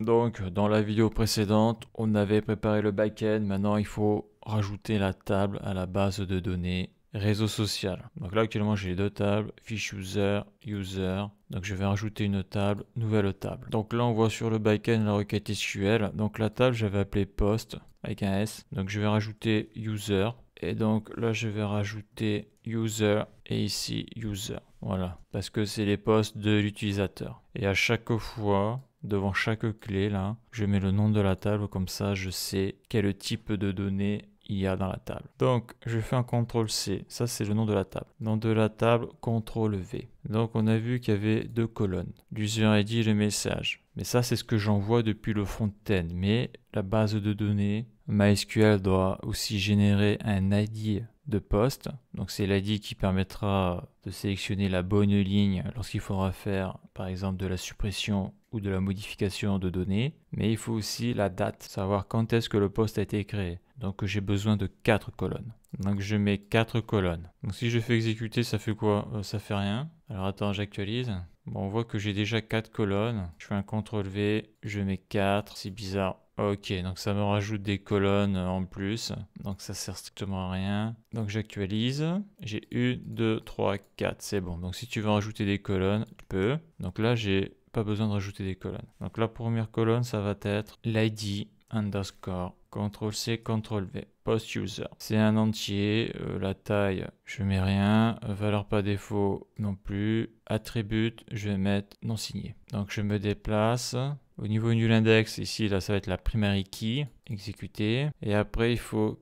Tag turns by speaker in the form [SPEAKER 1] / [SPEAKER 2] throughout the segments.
[SPEAKER 1] Donc, dans la vidéo précédente, on avait préparé le backend. Maintenant, il faut rajouter la table à la base de données réseau social. Donc là, actuellement, j'ai deux tables, fiche user, user. Donc je vais rajouter une table, nouvelle table. Donc là, on voit sur le backend la requête SQL. Donc la table, j'avais appelé post avec un S. Donc je vais rajouter user. Et donc là, je vais rajouter user et ici user. Voilà, parce que c'est les postes de l'utilisateur. Et à chaque fois, devant chaque clé là. Je mets le nom de la table comme ça je sais quel type de données il y a dans la table. Donc je fais un CTRL C, ça c'est le nom de la table. Nom de la table, CTRL V. Donc on a vu qu'il y avait deux colonnes, l'user ID et le message. Mais ça c'est ce que j'envoie depuis le front-end. Mais la base de données, MySQL doit aussi générer un ID de poste. Donc c'est l'ID qui permettra de sélectionner la bonne ligne lorsqu'il faudra faire par exemple de la suppression de la modification de données, mais il faut aussi la date, savoir quand est-ce que le poste a été créé. Donc j'ai besoin de 4 colonnes. Donc je mets 4 colonnes. Donc si je fais exécuter, ça fait quoi euh, Ça fait rien. Alors attends, j'actualise. Bon, on voit que j'ai déjà 4 colonnes. Je fais un CTRL V, je mets 4. C'est bizarre. Ok, donc ça me rajoute des colonnes en plus. Donc ça sert strictement à rien. Donc j'actualise. J'ai 1, 2, 3, 4. C'est bon. Donc si tu veux rajouter des colonnes, tu peux. Donc là, j'ai pas besoin de rajouter des colonnes. Donc la première colonne, ça va être l'ID underscore CTRL-C, CTRL-V, post-user. C'est un entier, euh, la taille, je mets rien, valeur par défaut non plus, attribut, je vais mettre non signé. Donc je me déplace, au niveau du index, ici, là, ça va être la primary key, exécuter, et après, il faut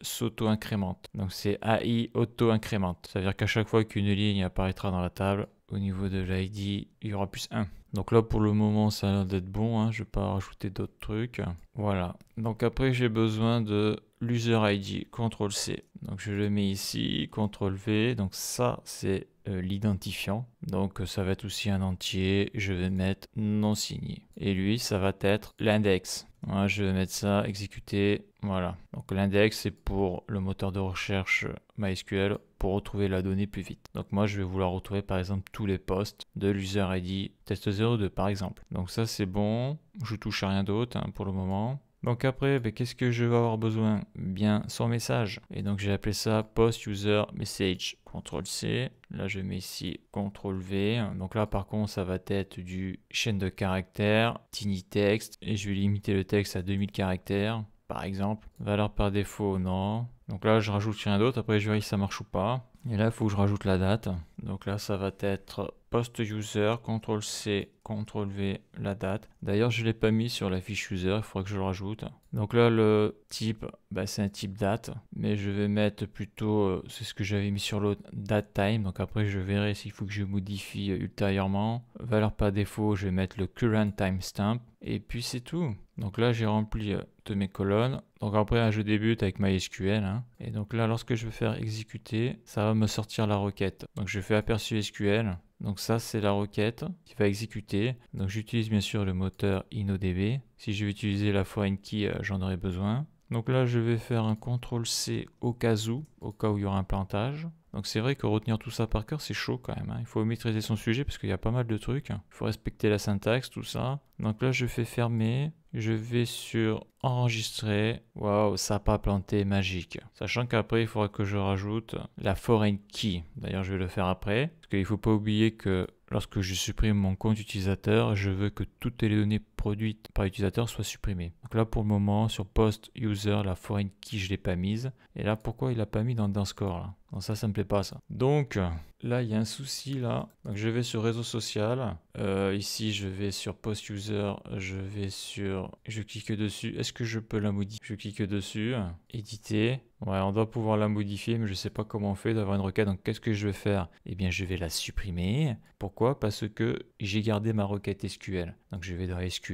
[SPEAKER 1] s'auto-incrémente. Donc c'est AI auto-incrémente. Ça veut dire qu'à chaque fois qu'une ligne apparaîtra dans la table, au niveau de l'ID, il y aura plus 1. Donc là, pour le moment, ça a l'air d'être bon. Hein. Je vais pas rajouter d'autres trucs. Voilà. Donc après, j'ai besoin de l'user ID, CTRL-C. Donc je le mets ici, CTRL-V. Donc ça, c'est euh, l'identifiant. Donc ça va être aussi un entier. Je vais mettre non signé. Et lui, ça va être l'index. je vais mettre ça, exécuter. Voilà. Donc l'index, c'est pour le moteur de recherche MySQL pour retrouver la donnée plus vite. Donc moi, je vais vouloir retrouver par exemple tous les postes de l'user ID test02 par exemple. Donc ça, c'est bon. Je touche à rien d'autre hein, pour le moment. Donc après, ben, qu'est-ce que je vais avoir besoin Bien, son message. Et donc j'ai appelé ça post user message. CTRL C. Là, je mets ici CTRL V. Donc là, par contre, ça va être du chaîne de caractères, tiny text. Et je vais limiter le texte à 2000 caractères, par exemple. Valeur par défaut, non. Donc là, je rajoute rien d'autre. Après, je verrai si ça marche ou pas. Et là, il faut que je rajoute la date. Donc là, ça va être post user, CtrlC, C, contrôle V, la date. D'ailleurs, je ne l'ai pas mis sur la fiche user, il faudra que je le rajoute. Donc là, le type, bah, c'est un type date, mais je vais mettre plutôt, euh, c'est ce que j'avais mis sur l'autre, date time. Donc après, je verrai s'il faut que je modifie euh, ultérieurement. Valeur par défaut, je vais mettre le current timestamp. Et puis c'est tout. Donc là, j'ai rempli euh, de mes colonnes. Donc après, hein, je débute avec MySQL. Hein. Et donc là, lorsque je vais faire exécuter, ça va me sortir la requête. Donc je vais aperçu SQL. Donc ça, c'est la requête qui va exécuter. Donc j'utilise bien sûr le moteur InnoDB. Si je vais utiliser la foreign key, euh, j'en aurai besoin. Donc là, je vais faire un CTRL-C au cas où, au cas où il y aura un plantage. Donc c'est vrai que retenir tout ça par cœur, c'est chaud quand même. Hein. Il faut maîtriser son sujet parce qu'il y a pas mal de trucs. Il faut respecter la syntaxe, tout ça. Donc là, je fais fermer. Je vais sur enregistrer. Waouh, ça n'a pas planté, magique. Sachant qu'après, il faudra que je rajoute la foreign key. D'ailleurs, je vais le faire après. Parce qu'il ne faut pas oublier que lorsque je supprime mon compte utilisateur, je veux que toutes les données produite par utilisateur soit supprimée. Donc là, pour le moment, sur post user, la foreign key, je l'ai pas mise. Et là, pourquoi il l'a pas mis dans, dans score là non, ça, ça me plaît pas ça. Donc là, il y a un souci là. Donc je vais sur réseau social. Euh, ici, je vais sur post user. Je vais sur, je clique dessus. Est-ce que je peux la modifier Je clique dessus. Éditer. Ouais, on doit pouvoir la modifier, mais je sais pas comment on fait d'avoir une requête. Donc qu'est-ce que je vais faire Eh bien, je vais la supprimer. Pourquoi Parce que j'ai gardé ma requête SQL. Donc je vais dans SQL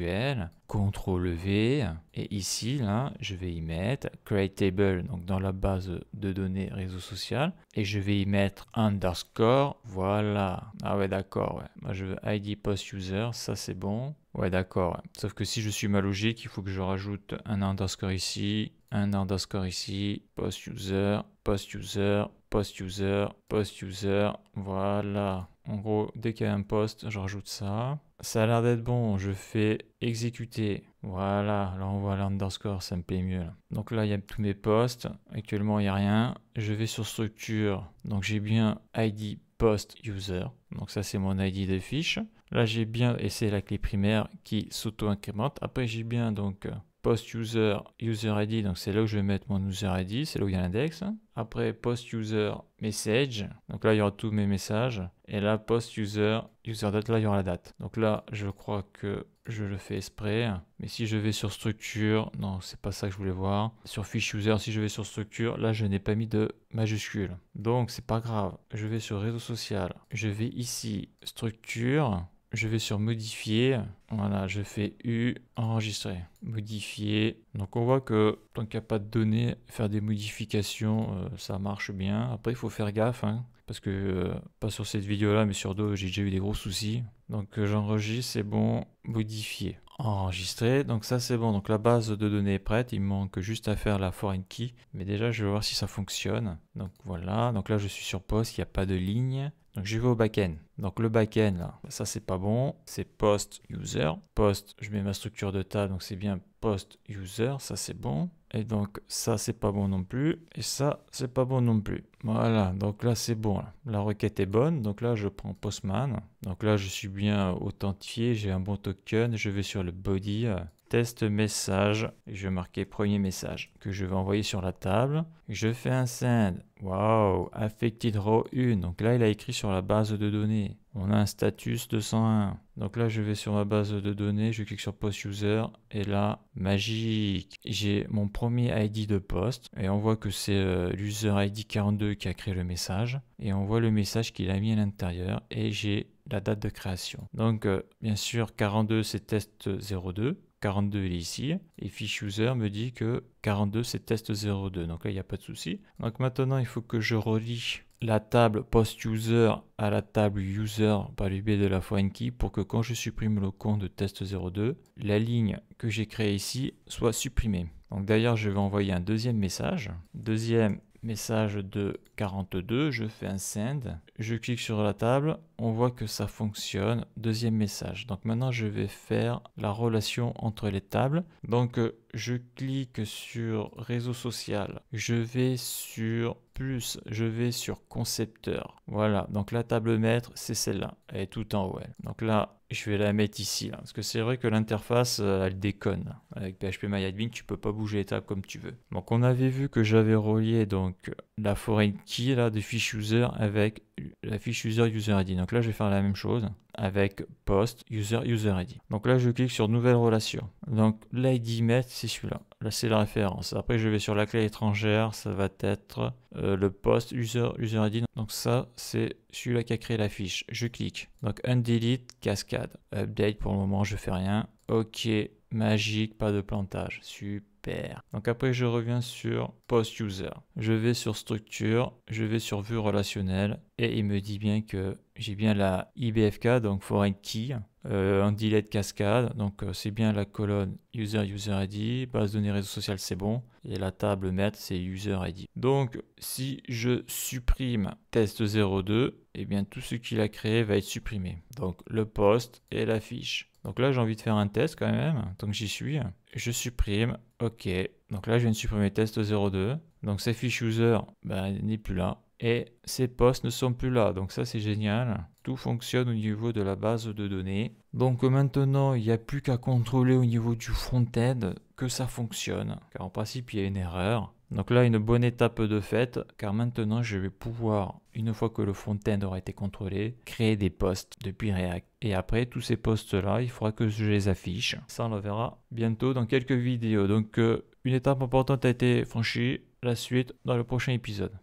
[SPEAKER 1] CTRL V, et ici, là, je vais y mettre create table, donc dans la base de données réseau social, et je vais y mettre underscore, voilà. Ah ouais, d'accord, Moi, je veux ID post user, ça c'est bon. Ouais, d'accord. Sauf que si je suis ma logique, il faut que je rajoute un underscore ici, un underscore ici, post user, post user, post user, post user, voilà. En gros, dès qu'il y a un poste, je rajoute ça. Ça a l'air d'être bon, je fais exécuter. Voilà, là on voit l'underscore, ça me plaît mieux. Donc là, il y a tous mes postes. Actuellement, il n'y a rien. Je vais sur structure. Donc j'ai bien ID post user. Donc ça, c'est mon ID de fiche. Là, j'ai bien, et c'est la clé primaire qui s'auto-incrémente. Après, j'ai bien donc euh, post user user ID, donc c'est là où je vais mettre mon user ID, c'est là où il y a l'index. Après post user message, donc là il y aura tous mes messages. Et là post user user date, là il y aura la date. Donc là je crois que je le fais exprès. Mais si je vais sur structure, non c'est pas ça que je voulais voir. Sur fiche user, si je vais sur structure, là je n'ai pas mis de majuscule. Donc c'est pas grave. Je vais sur réseau social, je vais ici structure je vais sur modifier, voilà, je fais U, enregistrer, modifier. Donc on voit que tant qu'il n'y a pas de données, faire des modifications, euh, ça marche bien. Après, il faut faire gaffe, hein, parce que, euh, pas sur cette vidéo-là, mais sur d'autres, j'ai déjà eu des gros soucis. Donc euh, j'enregistre, c'est bon, modifier enregistré. Donc ça c'est bon, donc la base de données est prête, il manque juste à faire la foreign key. Mais déjà je vais voir si ça fonctionne. Donc voilà, donc là je suis sur post, il n'y a pas de ligne. Donc je vais au backend Donc le backend là, ça c'est pas bon, c'est post user. Post, je mets ma structure de table, donc c'est bien post user, ça c'est bon. Et donc ça, c'est pas bon non plus. Et ça, c'est pas bon non plus. Voilà, donc là, c'est bon. La requête est bonne. Donc là, je prends Postman. Donc là, je suis bien authentifié. J'ai un bon token. Je vais sur le body. Euh, test message. je vais marquer premier message que je vais envoyer sur la table. Je fais un send. Wow, affected row 1. Donc là, il a écrit sur la base de données. On a un status 201. Donc là, je vais sur ma base de données, je clique sur post user et là, magique, j'ai mon premier ID de post et on voit que c'est euh, l'user ID 42 qui a créé le message et on voit le message qu'il a mis à l'intérieur et j'ai la date de création. Donc euh, bien sûr 42 c'est test 02 42 est ici, et fish user me dit que 42 c'est test 02, donc là il n'y a pas de souci. Donc maintenant il faut que je relie la table post user à la table user par l'UB de la foreign key pour que quand je supprime le compte de test 02, la ligne que j'ai créée ici soit supprimée. Donc d'ailleurs je vais envoyer un deuxième message, deuxième message de 42, je fais un send, je clique sur la table, on voit que ça fonctionne. Deuxième message. Donc maintenant, je vais faire la relation entre les tables. Donc euh, je clique sur réseau social. Je vais sur plus, je vais sur concepteur. Voilà, donc la table maître, c'est celle-là. Elle est tout en haut. Donc là, je vais la mettre ici. parce que c'est vrai que l'interface, euh, elle déconne. Avec PHP MyAdmin, tu peux pas bouger les tables comme tu veux. Donc on avait vu que j'avais relié donc la foreign key là, de fiches user avec la fiche user user donc là, je vais faire la même chose avec post user user ID. Donc là, je clique sur nouvelle relation. Donc l'ID met, c'est celui-là. Là, c'est la référence. Après, je vais sur la clé étrangère. Ça va être euh, le post user user ID. Donc ça, c'est celui-là qui a créé la fiche. Je clique. Donc undelete cascade update. Pour le moment, je fais rien. Ok, magique, pas de plantage. Super. Donc après, je reviens sur post user. Je vais sur structure. Je vais sur vue relationnelle et il me dit bien que j'ai bien la IBFK, donc Foreign Key, euh, delay de cascade, donc euh, c'est bien la colonne user user ID, base données réseau social c'est bon, et la table maître c'est user ID. Donc si je supprime test 02, et eh bien tout ce qu'il a créé va être supprimé. Donc le post et la fiche. Donc là j'ai envie de faire un test quand même, donc j'y suis, je supprime, ok. Donc là je viens de supprimer test 02, donc cette fiche user ben, n'est plus là, et ces postes ne sont plus là. Donc ça c'est génial. Tout fonctionne au niveau de la base de données. Donc maintenant il n'y a plus qu'à contrôler au niveau du front-end que ça fonctionne. Car en principe il y a une erreur. Donc là une bonne étape de fait car maintenant je vais pouvoir, une fois que le front-end aura été contrôlé, créer des postes depuis React. Et après tous ces postes là il faudra que je les affiche. Ça on le verra bientôt dans quelques vidéos. Donc euh, une étape importante a été franchie. La suite dans le prochain épisode.